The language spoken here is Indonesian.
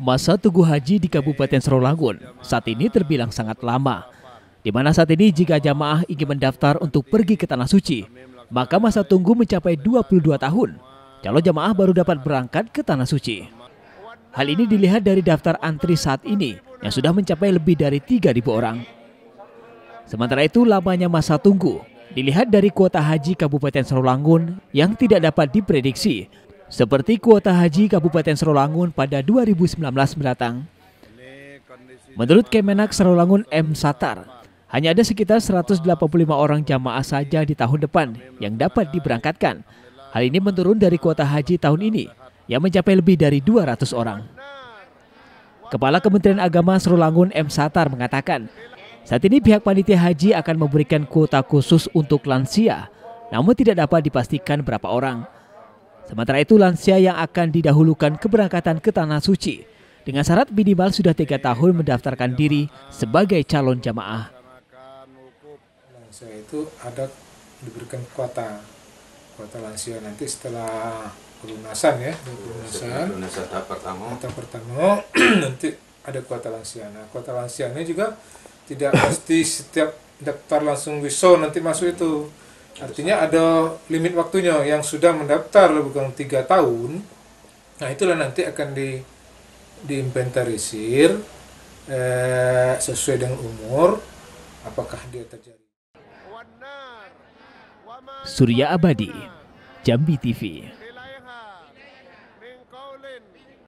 Masa Tugu haji di Kabupaten Serolangun saat ini terbilang sangat lama. Di mana saat ini jika jamaah ingin mendaftar untuk pergi ke Tanah Suci, maka masa tunggu mencapai 22 tahun. Calon jamaah baru dapat berangkat ke Tanah Suci. Hal ini dilihat dari daftar antri saat ini yang sudah mencapai lebih dari 3.000 orang. Sementara itu lamanya masa tunggu dilihat dari kuota haji Kabupaten Serolangun yang tidak dapat diprediksi seperti kuota haji Kabupaten Serolangun pada 2019 mendatang. Menurut Kemenak Serolangun M. Satar, hanya ada sekitar 185 orang jamaah saja di tahun depan yang dapat diberangkatkan. Hal ini menurun dari kuota haji tahun ini yang mencapai lebih dari 200 orang. Kepala Kementerian Agama Serolangun M. Satar mengatakan, saat ini pihak panitia haji akan memberikan kuota khusus untuk lansia, namun tidak dapat dipastikan berapa orang. Sementara itu lansia yang akan didahulukan keberangkatan ke Tanah Suci dengan syarat minimal sudah tiga tahun mendaftarkan diri sebagai calon jamaah. Lansia itu ada diberikan kuota, kuota lansia nanti setelah pelunasan ya, pelunasan, pelunasan tahap pertama, tahap pertama nanti ada kuota lansia. Nah, kuota lansia ini juga tidak pasti setiap daftar langsung wiso nanti masuk itu Artinya ada limit waktunya yang sudah mendaftar lebih kurang tiga tahun. Nah itulah nanti akan di diinventarisir eh, sesuai dengan umur apakah dia terjadi. Surya Abadi, Jambi TV.